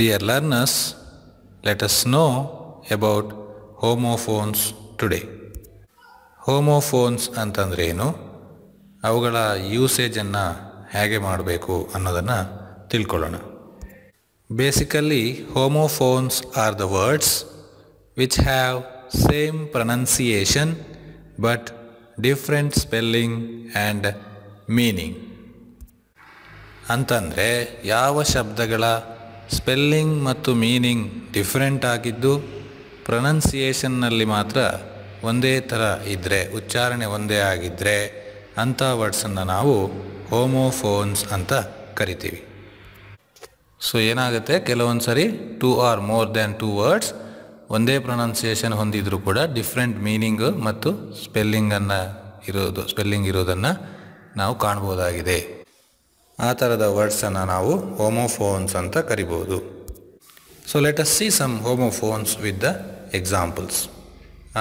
Dear learners let us know about homophones today homophones ಅಂತಂದ್ರೇನು ಏನು ಅವುಗಳ ಯೂಸೇಜನ್ನು ಹೇಗೆ ಮಾಡಬೇಕು ಅನ್ನೋದನ್ನು ತಿಳ್ಕೊಳ್ಳೋಣ basically homophones are the words which have same pronunciation but different spelling and meaning ಅಂತಂದರೆ ಯಾವ ಶಬ್ದಗಳ ಸ್ಪೆಲ್ಲಿಂಗ್ ಮತ್ತು ಮೀನಿಂಗ್ ಡಿಫ್ರೆಂಟ್ ಆಗಿದ್ದು ಪ್ರೊನನ್ಸಿಯೇಷನ್ನಲ್ಲಿ ಮಾತ್ರ ಒಂದೇ ಥರ ಇದ್ದರೆ ಉಚ್ಚಾರಣೆ ಒಂದೇ ಆಗಿದ್ದರೆ ಅಂಥ ವರ್ಡ್ಸನ್ನು ನಾವು ಹೋಮೋಫೋನ್ಸ್ ಅಂತ ಕರಿತೀವಿ ಸೊ ಏನಾಗುತ್ತೆ ಕೆಲವೊಂದು ಸರಿ two or more than two words ಒಂದೇ ಪ್ರೊನೌನ್ಸಿಯೇಷನ್ ಹೊಂದಿದ್ರೂ ಕೂಡ ಡಿಫ್ರೆಂಟ್ ಮೀನಿಂಗು ಮತ್ತು ಸ್ಪೆಲ್ಲಿಂಗನ್ನು ಇರೋದು ಸ್ಪೆಲ್ಲಿಂಗ್ ಇರೋದನ್ನು ನಾವು ಕಾಣ್ಬೋದಾಗಿದೆ ಆ ಥರದ ವರ್ಡ್ಸನ್ನು ನಾವು ಹೋಮೋಫೋನ್ಸ್ ಅಂತ ಕರಿಬೋದು so let us see some homophones with the examples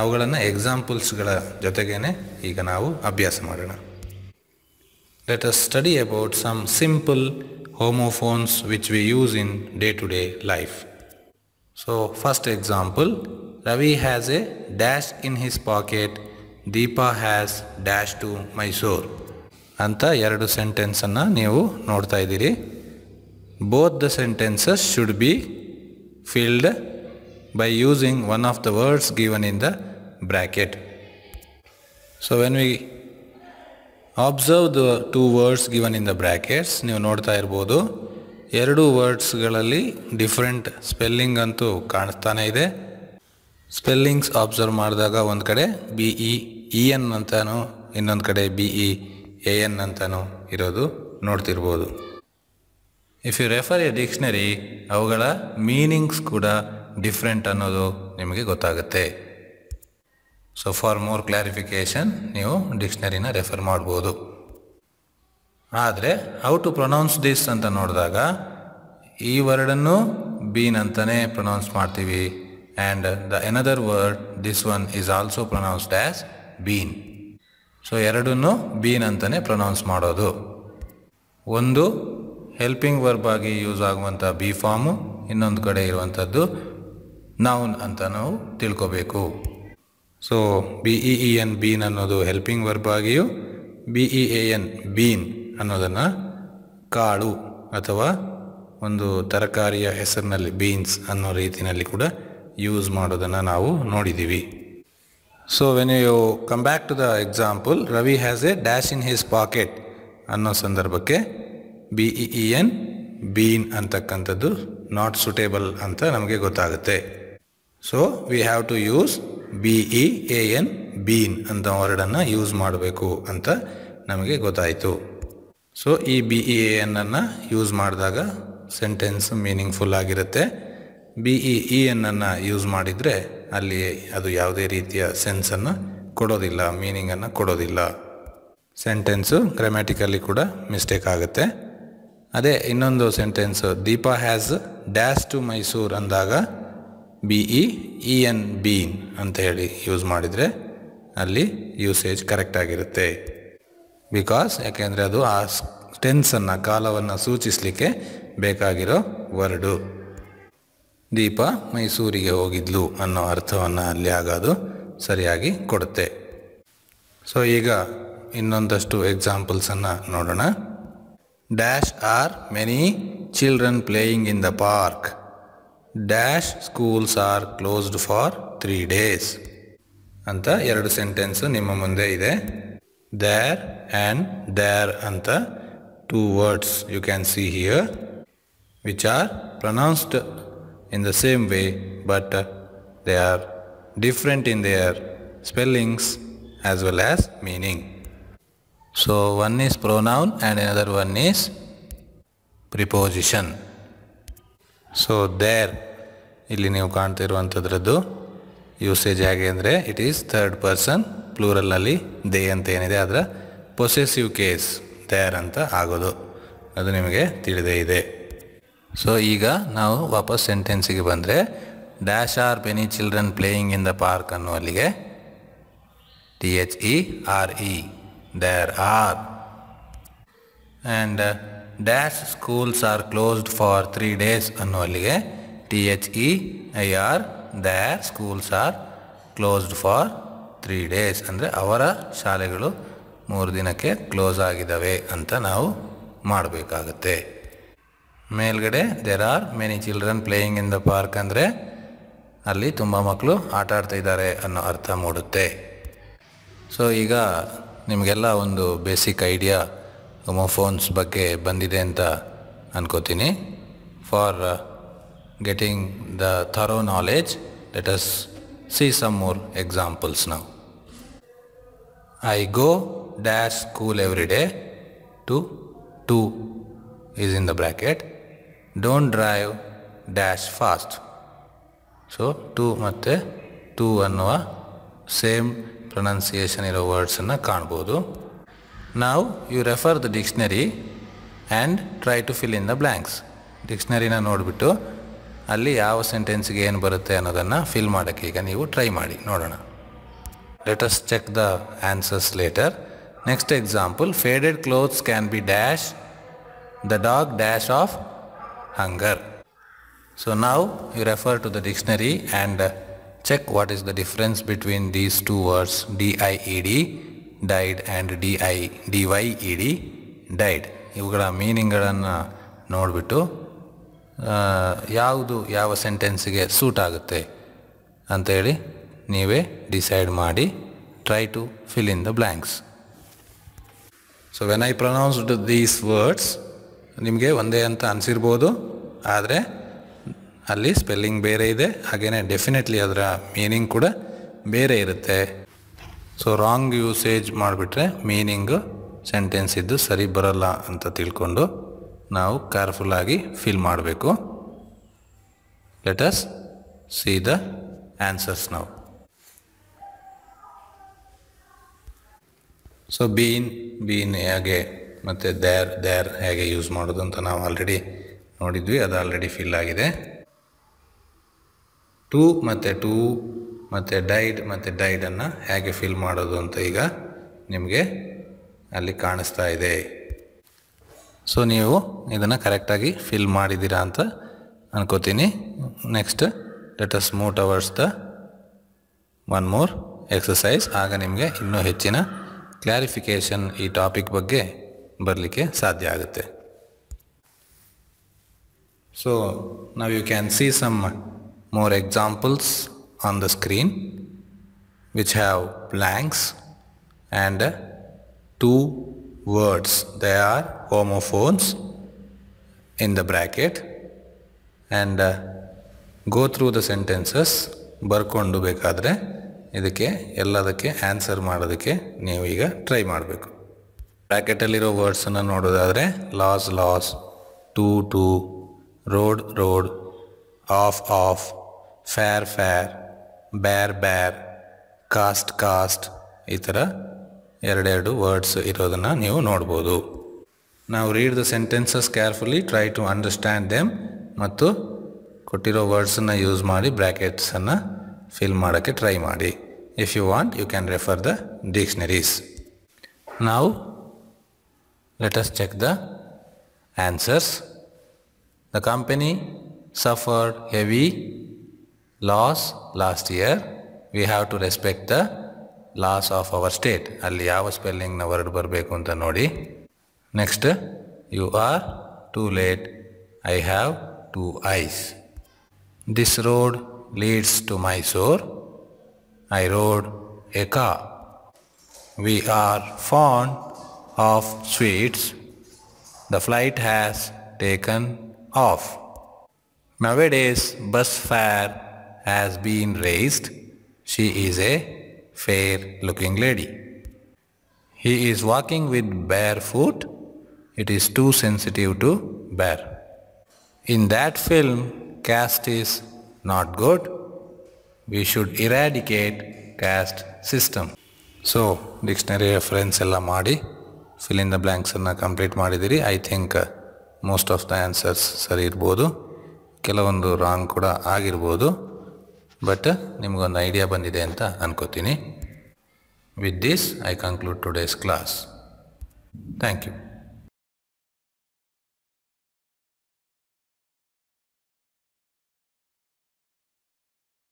ಅವುಗಳನ್ನು ಎಕ್ಸಾಂಪಲ್ಸ್ಗಳ ಜೊತೆಗೇನೆ ಈಗ ನಾವು ಅಭ್ಯಾಸ ಮಾಡೋಣ let us study about some simple homophones which we use in day to day life so first example Ravi has a dash in his pocket Deepa has dash to Mysore ಅಂತ ಎರಡು ಸೆಂಟೆನ್ಸನ್ನು ನೀವು ನೋಡ್ತಾ ಇದ್ದೀರಿ both the sentences should be filled by using one of the words given in the bracket so when we observe the two words given in the brackets ನೀವು ನೋಡ್ತಾ ಇರ್ಬೋದು ಎರಡು ವರ್ಡ್ಸ್ಗಳಲ್ಲಿ ಡಿಫ್ರೆಂಟ್ ಸ್ಪೆಲ್ಲಿಂಗ್ ಅಂತೂ ಕಾಣಿಸ್ತಾನೆ ಇದೆ ಸ್ಪೆಲ್ಲಿಂಗ್ಸ್ ಆಬ್ಸರ್ವ್ ಮಾಡಿದಾಗ ಒಂದು ಕಡೆ B E e, N e ಅಂತಾನು ಇನ್ನೊಂದು ಕಡೆ B E e. A N ಅಂತಲೂ ಇರೋದು ನೋಡ್ತಿರ್ಬೋದು if you refer a dictionary ಅವುಗಳ ಮೀನಿಂಗ್ಸ್ ಕೂಡ ಡಿಫ್ರೆಂಟ್ ಅನ್ನೋದು ನಿಮಗೆ ಗೊತ್ತಾಗುತ್ತೆ ಸೊ ಫಾರ್ ಮೋರ್ ಕ್ಲಾರಿಫಿಕೇಷನ್ ನೀವು ಡಿಕ್ಷನರಿನ ರೆಫರ್ ಮಾಡ್ಬೋದು ಆದರೆ ಹೌ ಟು ಪ್ರೊನೌನ್ಸ್ ದಿಸ್ ಅಂತ ನೋಡಿದಾಗ ಈ ವರ್ಡನ್ನು ಬೀನ್ ಅಂತಲೇ ಪ್ರೊನೌನ್ಸ್ ಮಾಡ್ತೀವಿ and the another word this one is also pronounced as bean so ಎರಡನ್ನೂ ಬೀನ್ ಅಂತಲೇ ಪ್ರೊನೌನ್ಸ್ ಮಾಡೋದು ಒಂದು ಹೆಲ್ಪಿಂಗ್ ವರ್ಬ್ ಆಗಿ ಯೂಸ್ ಆಗುವಂಥ ಬಿ ಫಾಮು ಇನ್ನೊಂದು ಕಡೆ ಇರುವಂಥದ್ದು ನೌನ್ ಅಂತ ನಾವು ತಿಳ್ಕೋಬೇಕು so B E e E e N been ಅನ್ನೋದು ಹೆಲ್ಪಿಂಗ್ ವರ್ಬ್ ಆಗಿಯೂ B E A N bean ಅನ್ನೋದನ್ನು ಕಾಳು ಅಥವಾ ಒಂದು ತರಕಾರಿಯ ಹೆಸರಿನಲ್ಲಿ ಬೀನ್ಸ್ ಅನ್ನೋ ರೀತಿಯಲ್ಲಿ ಕೂಡ ಯೂಸ್ ಮಾಡೋದನ್ನು ನಾವು ನೋಡಿದ್ದೀವಿ so when you come back to the example Ravi has a dash in his pocket ಅನ್ನೋ ಸಂದರ್ಭಕ್ಕೆ ಬಿ ಇ ಎನ್ ಬೀನ್ ಅಂತಕ್ಕಂಥದ್ದು ನಾಟ್ ಸುಟೇಬಲ್ ಅಂತ ನಮಗೆ ಗೊತ್ತಾಗುತ್ತೆ so we have to use B E A N bean ಅಂತ ವರ್ಡನ್ನು ಯೂಸ್ ಮಾಡಬೇಕು ಅಂತ ನಮಗೆ ಗೊತ್ತಾಯಿತು ಸೊ ಈ ಬಿ ಇ ಎ ಎನ್ನನ್ನು ಯೂಸ್ ಮಾಡಿದಾಗ ಸೆಂಟೆನ್ಸ್ ಮೀನಿಂಗ್ಫುಲ್ ಆಗಿರುತ್ತೆ ಬಿ ಇ e ಇ ಎನ್ನನ್ನು ಯೂಸ್ ಮಾಡಿದರೆ ಅಲ್ಲಿ ಅದು ಯಾವುದೇ ರೀತಿಯ ಸೆನ್ಸನ್ನು ಕೊಡೋದಿಲ್ಲ ಮೀನಿಂಗನ್ನು ಕೊಡೋದಿಲ್ಲ ಸೆಂಟೆನ್ಸು ಗ್ರಾಮ್ಯಾಟಿಕಲ್ಲಿ ಕೂಡ ಮಿಸ್ಟೇಕ್ ಆಗುತ್ತೆ ಅದೇ ಇನ್ನೊಂದು sentence Deepa has dash to Mysore ಅಂದಾಗ B E E N bean ಅಂತ ಹೇಳಿ ಯೂಸ್ ಮಾಡಿದರೆ ಅಲ್ಲಿ ಯೂಸೇಜ್ ಕರೆಕ್ಟ್ ಆಗಿರುತ್ತೆ ಬಿಕಾಸ್ ಯಾಕೆಂದರೆ ಅದು ಆ ಟೆನ್ಸನ್ನು ಕಾಲವನ್ನು ಸೂಚಿಸಲಿಕ್ಕೆ ಬೇಕಾಗಿರೋ ವರ್ಡು ದೀಪ ಮೈಸೂರಿಗೆ ಹೋಗಿದ್ಲು ಅನ್ನೋ ಅರ್ಥವನ್ನು ಅಲ್ಲಿ ಆಗೋದು ಸರಿಯಾಗಿ ಕೊಡುತ್ತೆ ಸೊ ಈಗ ಇನ್ನೊಂದಷ್ಟು ಎಕ್ಸಾಂಪಲ್ಸನ್ನು ನೋಡೋಣ dash are many children playing in the park dash schools are closed for three days ಅಂತ ಎರಡು ಸೆಂಟೆನ್ಸು ನಿಮ್ಮ ಮುಂದೆ ಇದೆ ದ್ಯಾರ್ ಆ್ಯಂಡ್ ದ್ಯಾರ್ ಅಂತ two words you can see here which are pronounced in the same way but they are different in their spellings as well as meaning. So one is pronoun and another one is preposition. So there, ಇಲ್ಲಿ ನೀವು ಕಾಣ್ತಿರುವಂಥದ್ರದ್ದು usage ಹೇಗೆ ಅಂದರೆ it is third person ಪ್ಲೂರಲ್ಲಲ್ಲಿ they ಅಂತ ಏನಿದೆ ಅದರ possessive case there ಅಂತ ಆಗೋದು ಅದು ನಿಮಗೆ ತಿಳಿದೇ ಇದೆ ಸೊ ಈಗ ನಾವು ವಾಪಸ್ ಸೆಂಟೆನ್ಸಿಗೆ ಬಂದರೆ dash are many children playing in the park ಅನ್ನೋ ಅಲ್ಲಿಗೆ T H E R E there are and dash schools are closed for three days ಅನ್ನೋ ಅಲ್ಲಿಗೆ T H E I R their schools are closed for three days ಅಂದರೆ ಅವರ ಶಾಲೆಗಳು ಮೂರು ದಿನಕ್ಕೆ close ಆಗಿದ್ದಾವೆ ಅಂತ ನಾವು ಮಾಡಬೇಕಾಗತ್ತೆ ಮೇಲ್ಗಡೆ there are many children playing in the park ಅಂದರೆ ಅಲ್ಲಿ ತುಂಬ ಮಕ್ಕಳು ಆಟ ಆಡ್ತಾ ಇದ್ದಾರೆ ಅನ್ನೋ ಅರ್ಥ ಮೂಡುತ್ತೆ ಸೊ ಈಗ ನಿಮಗೆಲ್ಲ ಒಂದು ಬೇಸಿಕ್ ಐಡಿಯಾ ಹೊಮೋಫೋನ್ಸ್ ಬಗ್ಗೆ ಬಂದಿದೆ ಅಂತ ಅನ್ಕೋತೀನಿ for getting the thorough knowledge let us see some more examples ನಾವು I go dash school every day to too is in the bracket don't drive dash fast so to ಮತ್ತು too ಅನ್ನುವ same pronunciation ಇರೋ ವರ್ಡ್ಸನ್ನು ಕಾಣ್ಬೋದು ನಾವು you refer the dictionary and try to fill in the blanks ಡಿಕ್ಷ್ನರಿನ ನೋಡಿಬಿಟ್ಟು ಅಲ್ಲಿ ಯಾವ ಸೆಂಟೆನ್ಸ್ಗೆ ಏನು ಬರುತ್ತೆ ಅನ್ನೋದನ್ನು ಫಿಲ್ ಮಾಡೋಕ್ಕೆ ಈಗ ನೀವು ಟ್ರೈ ಮಾಡಿ ನೋಡೋಣ let us check the answers later next example faded clothes can be dash the dog dash of hunger. So now you refer to the dictionary and uh, check what is the difference between these two words D-I-E-D died and D-I D-Y-E-D dyed ಇವುಗಳ ಮೀನಿಂಗ್ಗಳನ್ನು ನೋಡಿಬಿಟ್ಟು ಯಾವುದು ಯಾವ ಸೆಂಟೆನ್ಸಿಗೆ suit ಆಗುತ್ತೆ ಅಂಥೇಳಿ ನೀವೇ decide ಮಾಡಿ try to fill in the blanks so when I pronounced these words ನಿಮಗೆ ಒಂದೇ ಅಂತ ಅನಿಸಿರ್ಬೋದು ಆದರೆ ಅಲ್ಲಿ ಸ್ಪೆಲ್ಲಿಂಗ್ ಬೇರೆ ಇದೆ ಹಾಗೆಯೇ ಡೆಫಿನೆಟ್ಲಿ ಅದರ ಮೀನಿಂಗ್ ಕೂಡ ಬೇರೆ ಇರುತ್ತೆ ಸೊ ರಾಂಗ್ ಯೂಸೇಜ್ ಮಾಡಿಬಿಟ್ರೆ ಮೀನಿಂಗು ಸೆಂಟೆನ್ಸ್ ಇದ್ದು ಸರಿ ಬರಲ್ಲ ಅಂತ ತಿಳ್ಕೊಂಡು ನಾವು ಕೇರ್ಫುಲ್ಲಾಗಿ ಫಿಲ್ ಮಾಡಬೇಕು ಲೆಟಸ್ ಸಿ ದ ಆನ್ಸರ್ಸ್ ನಾವು ಸೊ ಬೀನ್ ಬೀನ್ ಹಾಗೆ ಮತ್ತು ದ್ಯಾರ್ ದ್ಯಾರ್ ಹೇಗೆ ಯೂಸ್ ಮಾಡೋದು ಅಂತ ನಾವು ಆಲ್ರೆಡಿ ನೋಡಿದ್ವಿ ಅದು ಆಲ್ರೆಡಿ ಫಿಲ್ ಆಗಿದೆ ಟೂ ಮತ್ತು ಟೂ ಮತ್ತು ಡೈಡ್ ಮತ್ತು ಡೈಡನ್ನು ಹೇಗೆ ಫಿಲ್ ಮಾಡೋದು ಅಂತ ಈಗ ನಿಮಗೆ ಅಲ್ಲಿ ಕಾಣಿಸ್ತಾ ಇದೆ ಸೊ ನೀವು ಇದನ್ನು ಕರೆಕ್ಟಾಗಿ ಫಿಲ್ ಮಾಡಿದ್ದೀರಾ ಅಂತ ಅನ್ಕೋತೀನಿ next let us move towards the one more exercise ಆಗ ನಿಮಗೆ ಇನ್ನೂ ಹೆಚ್ಚಿನ ಕ್ಲಾರಿಫಿಕೇಷನ್ ಈ ಟಾಪಿಕ್ ಬಗ್ಗೆ ಬರಲಿಕ್ಕೆ ಸಾಧ್ಯ ಆಗುತ್ತೆ ಸೊ ನಾವು you can see some more examples on the screen which have blanks and two words they are homophones in the bracket and go through the sentences ಬರ್ಕೊಂಡು ಬೇಕಾದರೆ ಇದಕ್ಕೆ ಎಲ್ಲದಕ್ಕೆ ಆನ್ಸರ್ ಮಾಡೋದಕ್ಕೆ ನೀವು ಈಗ ಟ್ರೈ ಮಾಡಬೇಕು ಬ್ರ್ಯಾಕೆಟಲ್ಲಿರೋ ವರ್ಡ್ಸನ್ನು ನೋಡೋದಾದರೆ loss loss to too road rode off off far far bar bar cost cost ಈ ಥರ ಎರಡೆರಡು ವರ್ಡ್ಸ್ ಇರೋದನ್ನು ನೀವು ನೋಡ್ಬೋದು ನಾವು read the sentences carefully try to understand them ಮತ್ತು ಕೊಟ್ಟಿರೋ ವರ್ಡ್ಸನ್ನು ಯೂಸ್ ಮಾಡಿ ಬ್ರ್ಯಾಕೆಟ್ಸನ್ನು ಫಿಲ್ ಮಾಡೋಕ್ಕೆ ಟ್ರೈ ಮಾಡಿ if you want you can refer the dictionaries ನಾವು Let us check the answers. The company suffered heavy loss last year. We have to respect the loss of our state. Ali yava spelling na word barbekunta nodi. Next, you are too late. I have two eyes. This road leads to Mysore. I rode a car. We are fond of sweets, the flight has taken off. Nowadays, bus fare has been raised. She is a fair looking lady. He is walking with bare foot. It is too sensitive to bear. In that film, caste is not good. We should eradicate caste system. So, dictionary reference ಎಲ್ಲ ಮಾಡಿ fill in the ಬ್ಲ್ಯಾಂಕ್ಸನ್ನು complete ಮಾಡಿದ್ದೀರಿ I think most of the answers ಸರಿ ಇರ್ಬೋದು ಕೆಲವೊಂದು wrong ಕೂಡ ಆಗಿರ್ಬೋದು but uh, ನಿಮಗೊಂದು ಐಡಿಯಾ ಬಂದಿದೆ ಅಂತ ಅನ್ಕೋತೀನಿ with this I conclude today's class thank you